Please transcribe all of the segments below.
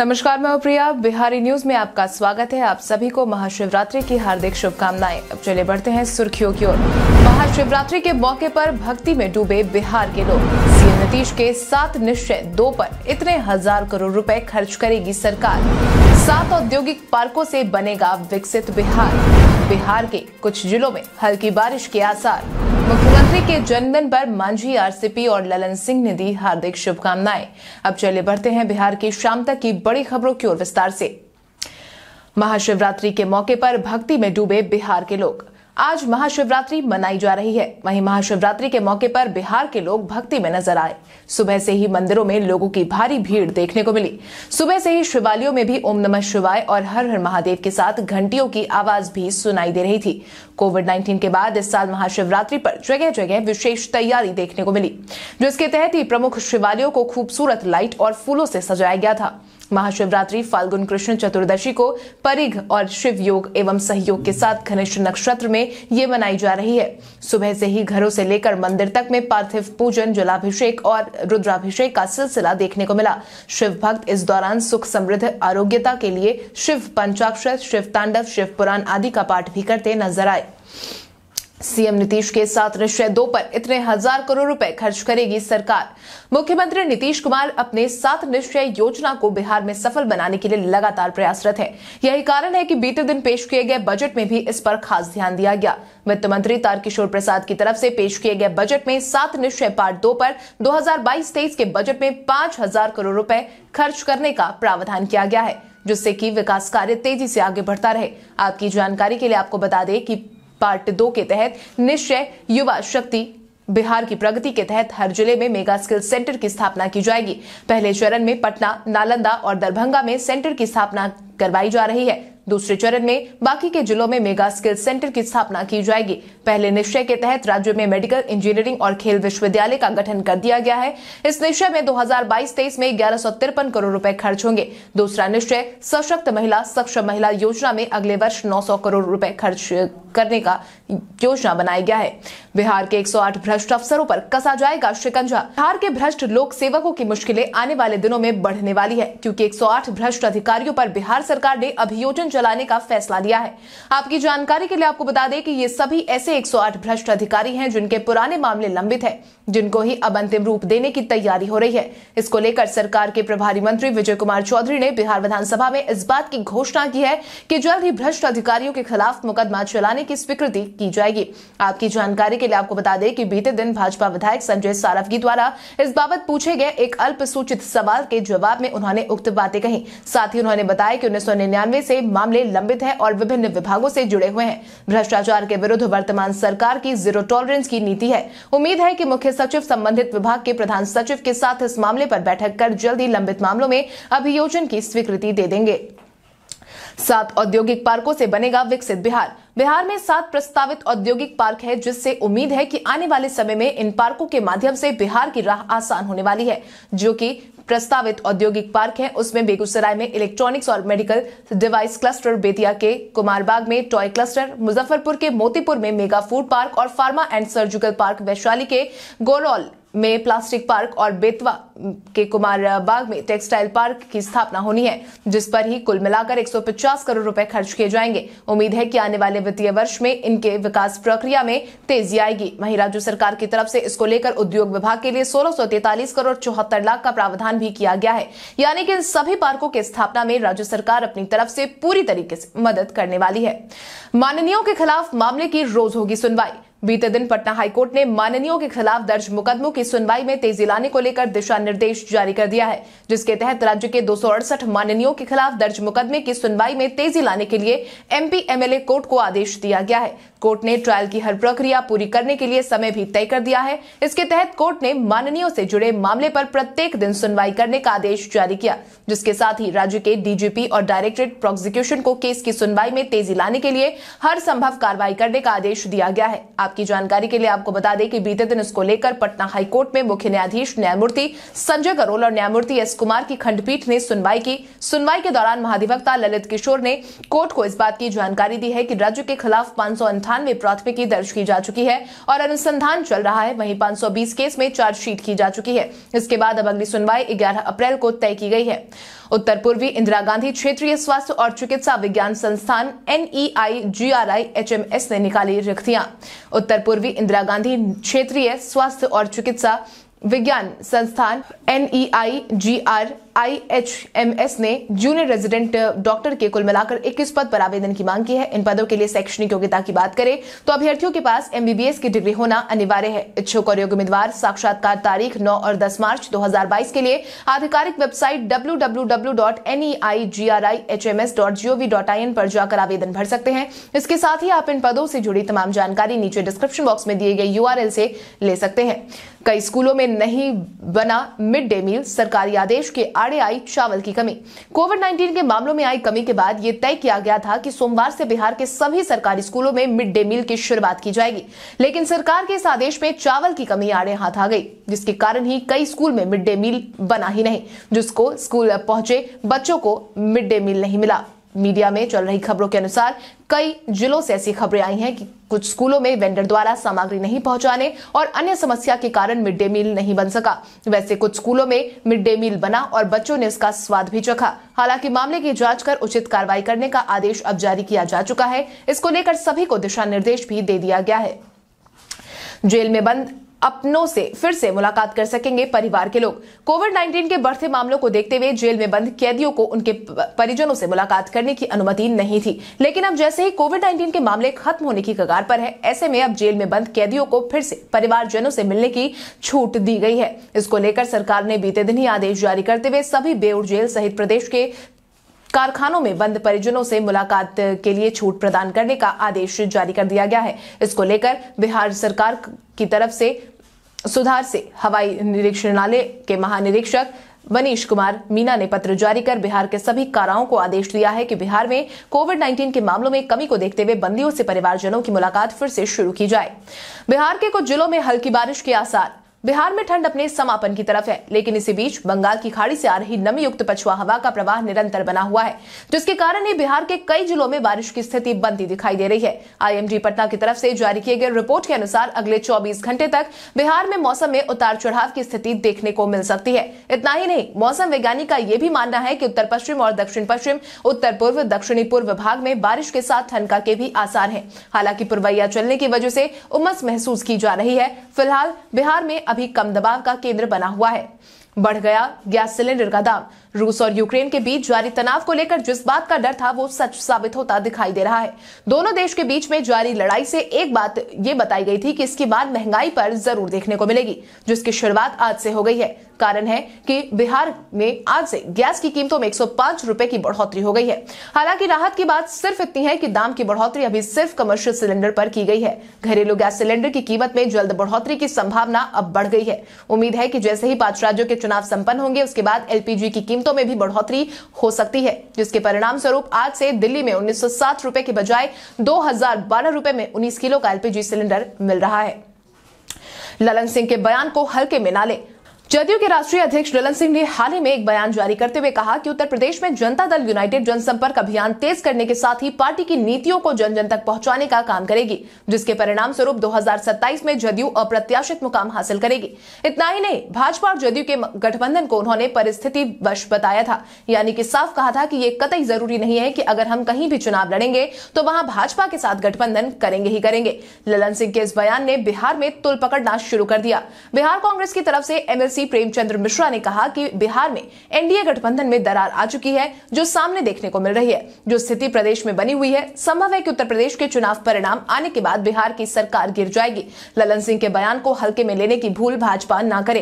नमस्कार मैं प्रिया बिहारी न्यूज में आपका स्वागत है आप सभी को महाशिवरात्रि की हार्दिक शुभकामनाएं अब चले बढ़ते हैं सुर्खियों की ओर महाशिवरात्रि के मौके पर भक्ति में डूबे बिहार के लोग सीएम नीतीश के सात निश्चय दो पर इतने हजार करोड़ रुपए खर्च करेगी सरकार सात औद्योगिक पार्कों से बनेगा विकसित बिहार बिहार के कुछ जिलों में हल्की बारिश के आसार मुख्यमंत्री के जन्मदिन पर मांझी आरसीपी और ललन सिंह ने दी हार्दिक शुभकामनाएं अब चले बढ़ते हैं बिहार की शाम तक की बड़ी खबरों की ओर विस्तार से महाशिवरात्रि के मौके पर भक्ति में डूबे बिहार के लोग आज महाशिवरात्रि मनाई जा रही है वहीं महाशिवरात्रि के मौके पर बिहार के लोग भक्ति में नजर आए सुबह से ही मंदिरों में लोगों की भारी भीड़ देखने को मिली सुबह से ही शिवालयों में भी ओम नमः शिवाय और हर हर महादेव के साथ घंटियों की आवाज भी सुनाई दे रही थी कोविड नाइन्टीन के बाद इस साल महाशिवरात्रि पर जगह जगह विशेष तैयारी देखने को मिली जिसके तहत ही प्रमुख शिवालयों को खूबसूरत लाइट और फूलों से सजाया गया था महाशिवरात्रि फाल्गुन कृष्ण चतुर्दशी को परिघ और शिव योग एवं सहयोग के साथ घनिष्ठ नक्षत्र में ये मनाई जा रही है सुबह से ही घरों से लेकर मंदिर तक में पार्थिव पूजन जलाभिषेक और रुद्राभिषेक का सिलसिला देखने को मिला शिव भक्त इस दौरान सुख समृद्ध आरोग्यता के लिए शिव पंचाक्षर शिव तांडव शिव पुराण आदि का पाठ भी करते नजर आए सीएम नीतीश के सात निश्चय दो पर इतने हजार करोड़ रुपए खर्च करेगी सरकार मुख्यमंत्री नीतीश कुमार अपने सात निश्चय योजना को बिहार में सफल बनाने के लिए लगातार प्रयासरत है यही कारण है कि बीते दिन पेश किए गए बजट में भी इस पर खास ध्यान दिया गया वित्त मंत्री तारकिशोर प्रसाद की तरफ से पेश किए गए बजट में सात निश्चय पार्ट दो पर 2022 हजार के बजट में पांच हजार करोड़ रूपए खर्च करने का प्रावधान किया गया है जिससे कि विकास कार्य तेजी से आगे बढ़ता रहे आपकी जानकारी के लिए आपको बता दें कि पार्ट दो के तहत निश्चय युवा शक्ति बिहार की प्रगति के तहत हर जिले में मेगा स्किल सेंटर की स्थापना की जाएगी पहले चरण में पटना नालंदा और दरभंगा में सेंटर की स्थापना करवाई जा रही है दूसरे चरण में बाकी के जिलों में मेगा स्किल सेंटर की स्थापना की जाएगी पहले निश्चय के तहत राज्य में मेडिकल इंजीनियरिंग और खेल विश्वविद्यालय का गठन कर दिया गया है इस निश्चय में 2022-23 में ग्यारह करोड़ रुपए खर्च होंगे दूसरा निश्चय सशक्त महिला सक्षम महिला योजना में अगले वर्ष नौ करोड़ रूपए खर्च करने का योजना बनाया गया है बिहार के 108 भ्रष्ट अफसरों पर कसा जाएगा शिकंजा बिहार के भ्रष्ट लोक सेवकों की मुश्किलें आने वाले दिनों में बढ़ने वाली है क्योंकि 108 भ्रष्ट अधिकारियों पर बिहार सरकार ने अभियोजन चलाने का फैसला लिया है आपकी जानकारी के लिए आपको बता दें कि ये सभी ऐसे 108 भ्रष्ट अधिकारी हैं जिनके पुराने मामले लंबित है जिनको ही अब अंतिम रूप देने की तैयारी हो रही है इसको लेकर सरकार के प्रभारी मंत्री विजय कुमार चौधरी ने बिहार विधानसभा में इस बात की घोषणा की है कि जल्द ही भ्रष्ट अधिकारियों के खिलाफ मुकदमा चलाने की स्वीकृति की जाएगी आपकी जानकारी के लिए आपको बता दें कि बीते दिन भाजपा विधायक संजय सारफगी द्वारा इस बाबत पूछे गए एक अल्पसूचित सवाल के जवाब में उन्होंने उक्त बातें कही साथ ही उन्होंने बताया कि उन्नीस से मामले मामले लंबित हैं और विभिन्न विभागों से जुड़े हुए हैं भ्रष्टाचार के विरुद्ध वर्तमान सरकार की जीरो टॉलरेंस की नीति है उम्मीद है कि मुख्य सचिव संबंधित विभाग के प्रधान सचिव के साथ इस मामले पर बैठक कर जल्द ही लंबित मामलों में अभियोजन की स्वीकृति दे देंगे सात औद्योगिक पार्कों से बनेगा विकसित बिहार बिहार में सात प्रस्तावित औद्योगिक पार्क है जिससे उम्मीद है कि आने वाले समय में इन पार्कों के माध्यम से बिहार की राह आसान होने वाली है जो कि प्रस्तावित औद्योगिक पार्क है उसमें बेगूसराय में इलेक्ट्रॉनिक्स और मेडिकल डिवाइस क्लस्टर बेतिया के कुमारबाग में टॉय क्लस्टर मुजफ्फरपुर के मोतीपुर में मेगा फूड पार्क और pharma and surgical park Vaishali के गोरौल में प्लास्टिक पार्क और बेतवा के कुमार बाग में टेक्सटाइल पार्क की स्थापना होनी है जिस पर ही कुल मिलाकर 150 करोड़ रुपए खर्च किए जाएंगे उम्मीद है कि आने वाले वित्तीय वर्ष में इनके विकास प्रक्रिया में तेजी आएगी वहीं राज्य सरकार की तरफ से इसको लेकर उद्योग विभाग के लिए सोलह करोड़ चौहत्तर लाख का प्रावधान भी किया गया है यानी कि इन सभी पार्को की स्थापना में राज्य सरकार अपनी तरफ से पूरी तरीके से मदद करने वाली है माननीयों के खिलाफ मामले की रोज होगी सुनवाई बीते दिन पटना हाईकोर्ट ने माननीयों के खिलाफ दर्ज मुकदमों की सुनवाई में तेजी लाने को लेकर दिशा निर्देश जारी कर दिया है जिसके तहत राज्य के दो माननीयों के खिलाफ दर्ज मुकदमे की सुनवाई में तेजी लाने के लिए एमपी एमएलए कोर्ट को आदेश दिया गया है कोर्ट ने ट्रायल की हर प्रक्रिया पूरी करने के लिए समय भी तय कर दिया है इसके तहत कोर्ट ने माननीयों से जुड़े मामले पर प्रत्येक दिन सुनवाई करने का आदेश जारी किया जिसके साथ ही राज्य के डीजीपी और डायरेक्टरेट प्रोसिक्यूशन को केस की सुनवाई में तेजी लाने के लिए हर संभव कार्रवाई करने का आदेश दिया गया है आपकी जानकारी के लिए आपको बता दें कि बीते दिन इसको लेकर पटना हाईकोर्ट में मुख्य न्यायाधीश न्यायमूर्ति संजय करोल और न्यायमूर्ति एस कुमार की खंडपीठ ने सुनवाई की सुनवाई के दौरान महाधिवक्ता ललित किशोर ने कोर्ट को इस बात की जानकारी दी है कि राज्य के खिलाफ पांच प्राथमिकी दर्ज की जा चुकी है और अनुसंधान चल रहा है वहीं पांच केस में चार्जशीट की जा चुकी है इसके बाद अब अगली सुनवाई ग्यारह अप्रैल को तय की गई है उत्तर पूर्वी इंदिरा गांधी क्षेत्रीय स्वास्थ्य और चिकित्सा विज्ञान संस्थान एनईआई जीआरआई एचएमएस ने निकाली रिक्तियां उत्तर पूर्वी इंदिरा गांधी क्षेत्रीय स्वास्थ्य और चिकित्सा विज्ञान संस्थान एनईआई जी आर आईएचएमएस ने जूनियर रेजिडेंट डॉक्टर के कुल मिलाकर 21 पद पर आवेदन की मांग की है इन पदों के लिए शैक्षणिक योग्यता की बात करें तो अभ्यर्थियों के पास एमबीबीएस की डिग्री होना अनिवार्य है इच्छुक और योग्य उम्मीदवार साक्षात्कार तारीख 9 और 10 मार्च 2022 के लिए आधिकारिक वेबसाइट डब्ल्यू e पर जाकर आवेदन भर सकते हैं इसके साथ ही आप इन पदों से जुड़ी तमाम जानकारी नीचे डिस्क्रिप्शन बॉक्स में दिए गए यू से ले सकते हैं कई स्कूलों में नहीं बना मिड डे मील सरकारी आदेश के आर आड़े आई चावल की कमी कोविड 19 के मामलों में आई कमी के बाद यह तय किया गया था कि सोमवार से बिहार के सभी सरकारी स्कूलों में मिड डे मील की शुरुआत की जाएगी लेकिन सरकार के इस आदेश में चावल की कमी आड़े हाथ आ गई जिसके कारण ही कई स्कूल में मिड डे मील बना ही नहीं जिसको स्कूल पहुंचे बच्चों को मिड डे मील नहीं मिला मीडिया में चल रही खबरों के अनुसार कई जिलों से ऐसी खबरें आई हैं कि कुछ स्कूलों में वेंडर द्वारा सामग्री नहीं पहुंचाने और अन्य समस्या के कारण मिड डे मील नहीं बन सका वैसे कुछ स्कूलों में मिड डे मील बना और बच्चों ने इसका स्वाद भी चखा हालांकि मामले की जांच कर उचित कार्रवाई करने का आदेश अब जारी किया जा चुका है इसको लेकर सभी को दिशा निर्देश भी दे दिया गया है जेल में बंद अपनों से फिर से मुलाकात कर सकेंगे परिवार के लोग कोविड 19 के बढ़ते मामलों को देखते हुए जेल में बंद कैदियों को उनके परिजनों से मुलाकात करने की अनुमति नहीं थी लेकिन अब जैसे ही कोविड 19 के मामले खत्म होने की कगार पर है ऐसे में अब जेल में बंद कैदियों को फिर से परिवारजनों से मिलने की छूट दी गई है इसको लेकर सरकार ने बीते दिन ही आदेश जारी करते हुए सभी बेउर जेल सहित प्रदेश के कारखानों में बंद परिजनों से मुलाकात के लिए छूट प्रदान करने का आदेश जारी कर दिया गया है इसको लेकर बिहार सरकार की तरफ से सुधार से हवाई निरीक्षणालय के महानिरीक्षक मनीष कुमार मीना ने पत्र जारी कर बिहार के सभी काराओं को आदेश दिया है कि बिहार में कोविड 19 के मामलों में कमी को देखते हुए बंदियों से परिवारजनों की मुलाकात फिर से शुरू की जाए बिहार के कुछ जिलों में हल्की बारिश के आसार बिहार में ठंड अपने समापन की तरफ है लेकिन इसी बीच बंगाल की खाड़ी से आ रही नमी युक्त पछुआ हवा का प्रवाह निरंतर बना हुआ है जिसके कारण ही बिहार के कई जिलों में बारिश की स्थिति बनती दिखाई दे रही है आईएमडी पटना की तरफ से जारी किए गए रिपोर्ट के अनुसार अगले 24 घंटे तक बिहार में मौसम में उतार चढ़ाव की स्थिति देखने को मिल सकती है इतना ही नहीं मौसम वैज्ञानिक का ये भी मानना है की उत्तर पश्चिम और दक्षिण पश्चिम उत्तर पूर्व दक्षिणी पूर्व भाग में बारिश के साथ का के भी आसार है हालांकि पुरवैया चलने की वजह से उमस महसूस की जा रही है फिलहाल बिहार में अब भी कम दबाव का केंद्र बना हुआ है बढ़ गया गैस सिलेंडर का दाम रूस और यूक्रेन के बीच जारी तनाव को लेकर जिस बात का डर था वो सच साबित होता दिखाई दे रहा है दोनों देश के बीच में जारी लड़ाई से एक बात ये बताई गई थी कि इसकी बाद महंगाई पर जरूर देखने को मिलेगी जिसकी शुरुआत आज से हो गई है कारण है कि बिहार में आज से गैस की कीमतों में एक सौ की बढ़ोतरी हो गई है हालांकि राहत की बात सिर्फ इतनी है कि दाम की बढ़ोतरी अभी सिर्फ कमर्शियल सिलेंडर पर की गई है घरेलू गैस सिलेंडर की कीमत में जल्द बढ़ोतरी की संभावना अब बढ़ गई है उम्मीद है कि जैसे ही पांच राज्यों के चुनाव संपन्न होंगे उसके बाद एलपीजी की कीमतों में भी बढ़ोतरी हो सकती है जिसके परिणाम स्वरूप आज से दिल्ली में उन्नीस सौ के बजाय दो हजार में उन्नीस किलो का एलपीजी सिलेंडर मिल रहा है ललन सिंह के बयान को हल्के में ना लें जदयू के राष्ट्रीय अध्यक्ष ललन सिंह ने हाल ही में एक बयान जारी करते हुए कहा कि उत्तर प्रदेश में जनता दल यूनाइटेड जनसंपर्क अभियान तेज करने के साथ ही पार्टी की नीतियों को जन जन तक पहुंचाने का काम करेगी जिसके परिणाम स्वरूप 2027 में जदयू अप्रत्याशित मुकाम हासिल करेगी इतना ही नहीं भाजपा और जदयू के गठबंधन को उन्होंने परिस्थिति वश बताया था यानी कि साफ कहा था कि ये कतई जरूरी नहीं है कि अगर हम कहीं भी चुनाव लड़ेंगे तो वहां भाजपा के साथ गठबंधन करेंगे ही करेंगे ललन सिंह के इस बयान ने बिहार में तुल पकड़ना शुरू कर दिया बिहार कांग्रेस की तरफ से एमएलसी सी प्रेमचंद्र मिश्रा ने कहा कि बिहार में एनडीए गठबंधन में दरार आ चुकी है जो सामने देखने को मिल रही है जो स्थिति प्रदेश में बनी हुई है संभव है कि उत्तर प्रदेश के चुनाव परिणाम आने के बाद बिहार की सरकार गिर जाएगी ललन सिंह के बयान को हल्के में लेने की भूल भाजपा न करे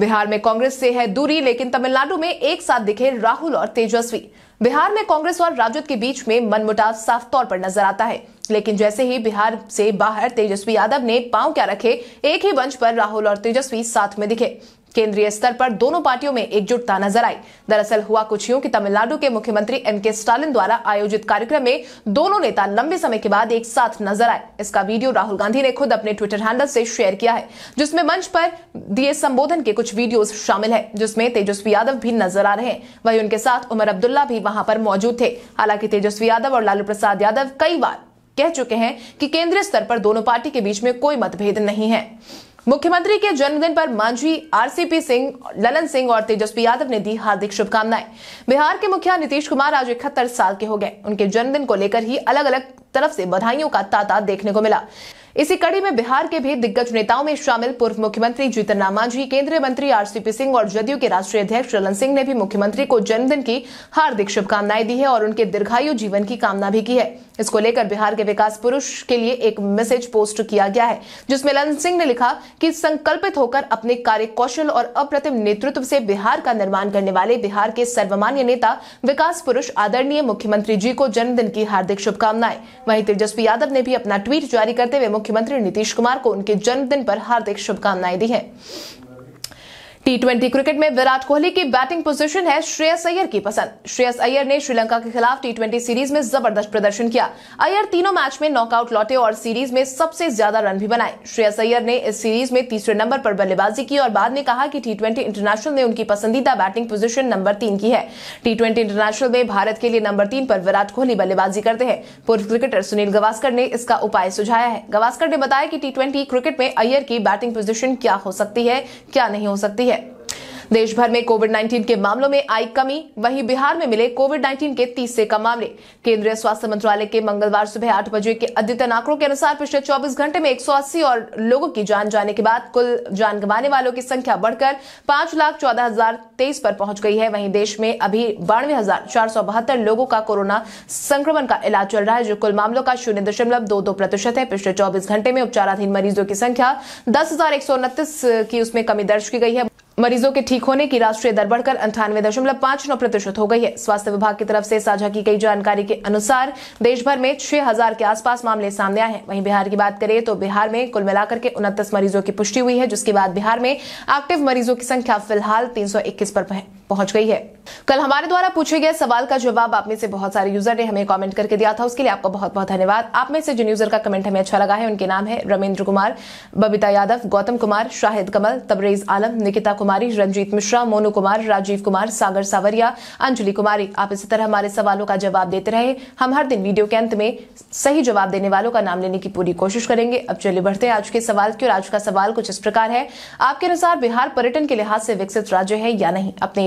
बिहार में कांग्रेस से है दूरी लेकिन तमिलनाडु में एक साथ दिखे राहुल और तेजस्वी बिहार में कांग्रेस और राजद के बीच में मनमुटाव साफ तौर पर नजर आता है लेकिन जैसे ही बिहार से बाहर तेजस्वी यादव ने पांव क्या रखे एक ही मंच पर राहुल और तेजस्वी साथ में दिखे केंद्रीय स्तर पर दोनों पार्टियों में एकजुटता नजर आई दरअसल हुआ कुछ यूं कि तमिलनाडु के मुख्यमंत्री एम के स्टालिन द्वारा आयोजित कार्यक्रम में दोनों नेता लंबे समय के बाद एक साथ नजर आए इसका वीडियो राहुल गांधी ने खुद अपने ट्विटर हैंडल से शेयर किया है जिसमें मंच पर दिए संबोधन के कुछ वीडियो शामिल है जिसमें तेजस्वी यादव भी नजर आ रहे हैं वही उनके साथ उमर अब्दुल्ला भी वहां पर मौजूद थे हालांकि तेजस्वी यादव और लालू प्रसाद यादव कई बार कह चुके हैं कि केंद्रीय स्तर पर दोनों पार्टी के बीच में कोई मतभेद नहीं है मुख्यमंत्री के जन्मदिन पर मांझी आरसीपी सिंह ललन सिंह और तेजस्वी यादव ने दी हार्दिक शुभकामनाएं बिहार के मुखिया नीतीश कुमार आज इकहत्तर साल के हो गए उनके जन्मदिन को लेकर ही अलग अलग तरफ से बधाइयों का तांता देखने को मिला इसी कड़ी में बिहार के भी दिग्गज नेताओं में शामिल पूर्व मुख्यमंत्री जीतन राम मांझी केंद्रीय मंत्री आरसीपी सिंह और जदयू के राष्ट्रीय अध्यक्ष ललन सिंह ने भी मुख्यमंत्री को जन्मदिन की हार्दिक शुभकामनाएं दी है और उनके दीर्घायु जीवन की कामना भी की है इसको लेकर बिहार के विकास पुरुष के लिए एक मैसेज पोस्ट किया गया है जिसमें ललन सिंह ने लिखा कि संकल्पित होकर अपने कार्य कौशल और अप्रतिम नेतृत्व से बिहार का निर्माण करने वाले बिहार के सर्वमान्य नेता विकास पुरुष आदरणीय मुख्यमंत्री जी को जन्मदिन की हार्दिक शुभकामनाएं वहीं तेजस्वी यादव ने भी अपना ट्वीट जारी करते हुए मुख्यमंत्री नीतीश कुमार को उनके जन्मदिन पर हार्दिक शुभकामनाएं दी है टी क्रिकेट में विराट कोहली की बैटिंग पोजीशन है श्रेयस अय्यर की पसंद श्रेयस अय्यर ने श्रीलंका के खिलाफ टी सीरीज में जबरदस्त प्रदर्शन किया अय्यर तीनों मैच में नॉकआउट लौटे और सीरीज में सबसे ज्यादा रन भी बनाए श्रेयस अय्यर ने इस सीरीज में तीसरे नंबर पर बल्लेबाजी की और बाद में कहा कि टी इंटरनेशनल में उनकी पसंदीदा बैटिंग पोजीशन नंबर तीन की है टी इंटरनेशनल में भारत के लिए नंबर तीन पर विराट कोहली बल्लेबाजी करते हैं पूर्व क्रिकेटर सुनील गवास्कर ने इसका उपाय सुझाया है गवास्कर ने बताया कि टी क्रिकेट में अय्यर की बैटिंग पोजिशन क्या हो सकती है क्या नहीं हो सकती है देश भर में कोविड 19 के मामलों में आई कमी वहीं बिहार में मिले कोविड 19 के तीसरे से कम मामले केंद्रीय स्वास्थ्य मंत्रालय के मंगलवार सुबह आठ बजे के अद्यतन आंकड़ों के अनुसार पिछले 24 घंटे में एक और लोगों की जान जाने के बाद कुल जान गंवाने वालों की संख्या बढ़कर पांच लाख चौदह हजार तेईस पर पहुंच गई है वहीं देश में अभी बानवे हजार चार सौ बहत्तर लोगों का कोरोना संक्रमण का इलाज चल रहा है जो कुल मामलों का शून्य दशमलव दो दो प्रतिशत है पिछले चौबीस घंटे में उपचाराधीन मरीजों की संख्या दस हजार एक सौ उनतीस की उसमें कमी दर्ज की गई है मरीजों के ठीक होने की राष्ट्रीय दर बढ़कर अंठानवे दशमलव पांच नौ प्रतिशत हो गई है स्वास्थ्य विभाग की तरफ से साझा की गई जानकारी के अनुसार देश भर में छह हजार के आसपास मामले सामने आए हैं वहीं बिहार की बात करें तो बिहार में कुल मिलाकर के उनतीस मरीजों की पुष्टि हुई है जिसके बाद बिहार में एक्टिव मरीजों की संख्या फिलहाल तीन पर है पहुंच गई है कल हमारे द्वारा पूछे गए सवाल का जवाब आप में से बहुत सारे यूजर ने हमें कमेंट करके दिया था उसके लिए आपका बहुत बहुत धन्यवाद आप में से जिन यूजर का कमेंट हमें अच्छा लगा है उनके नाम है रमेंद्र कुमार बबीता यादव गौतम कुमार शाहिद कमल तबरेज आलम निकिता कुमारी रंजीत मिश्रा मोनू कुमार राजीव कुमार सागर सावरिया अंजलि कुमारी आप इसी तरह हमारे सवालों का जवाब देते रहे हम हर दिन वीडियो के अंत में सही जवाब देने वालों का नाम लेने की पूरी कोशिश करेंगे अब चलिए बढ़ते हैं आज के सवाल की और आज का सवाल कुछ इस प्रकार है आपके अनुसार बिहार पर्यटन के लिहाज से विकसित राज्य है या नहीं अपने